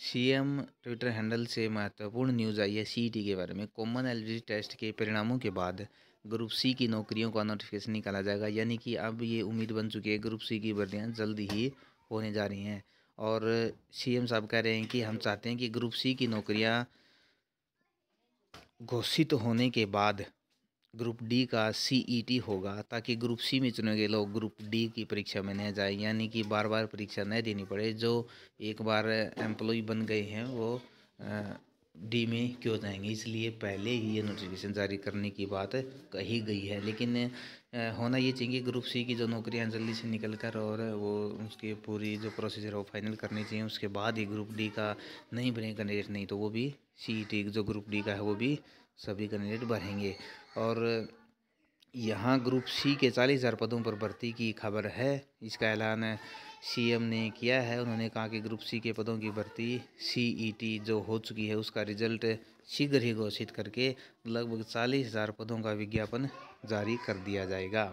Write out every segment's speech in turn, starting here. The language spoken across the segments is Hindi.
सीएम ट्विटर हैंडल से महत्वपूर्ण न्यूज़ आई है सीईटी e के बारे में कॉमन एलिजिबिलिटी टेस्ट के परिणामों के बाद ग्रुप सी की नौकरियों का नोटिफिकेशन निकाला जाएगा यानी कि अब ये उम्मीद बन चुकी है ग्रुप सी की भर्तियाँ जल्द ही होने जा रही हैं और सीएम साहब कह रहे हैं कि हम चाहते हैं कि ग्रुप सी की नौकरियाँ घोषित होने के बाद ग्रुप डी का सीईटी e होगा ताकि ग्रुप सी में चुने गए लोग ग्रुप डी की परीक्षा में न जाए यानी कि बार बार परीक्षा न देनी पड़े जो एक बार एम्प्लॉय बन गए हैं वो डी में क्यों जाएंगे इसलिए पहले ही ये नोटिफिकेशन जारी करने की बात कही गई है लेकिन होना ये चाहिए ग्रुप सी की जो नौकरियां जल्दी से निकल कर और वो उसकी पूरी जो प्रोसीजर है वो फाइनल करनी चाहिए उसके बाद ही ग्रुप डी का नहीं बने कैंडिडेट नहीं तो वो भी सी e जो ग्रुप डी का है वो भी सभी कैंडिडेट बढ़ेंगे और यहाँ ग्रुप सी के चालीस हज़ार पदों पर भर्ती की खबर है इसका ऐलान सीएम ने किया है उन्होंने कहा कि ग्रुप सी के पदों की भर्ती सीईटी e जो हो चुकी है उसका रिजल्ट शीघ्र ही घोषित करके लगभग चालीस हज़ार पदों का विज्ञापन जारी कर दिया जाएगा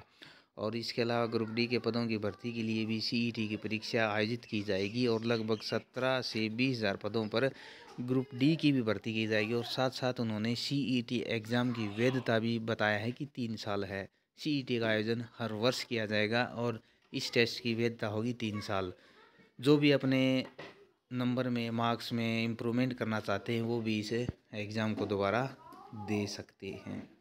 और इसके अलावा ग्रुप डी के पदों की भर्ती के लिए भी सीईटी e की परीक्षा आयोजित की जाएगी और लगभग सत्रह से बीस हज़ार पदों पर ग्रुप डी की भी भर्ती की जाएगी और साथ साथ उन्होंने सीईटी e एग्ज़ाम की वैधता भी बताया है कि तीन साल है सीईटी e का आयोजन हर वर्ष किया जाएगा और इस टेस्ट की वैधता होगी तीन साल जो भी अपने नंबर में मार्क्स में इम्प्रूवमेंट करना चाहते हैं वो भी इस एग्ज़ाम को दोबारा दे सकते हैं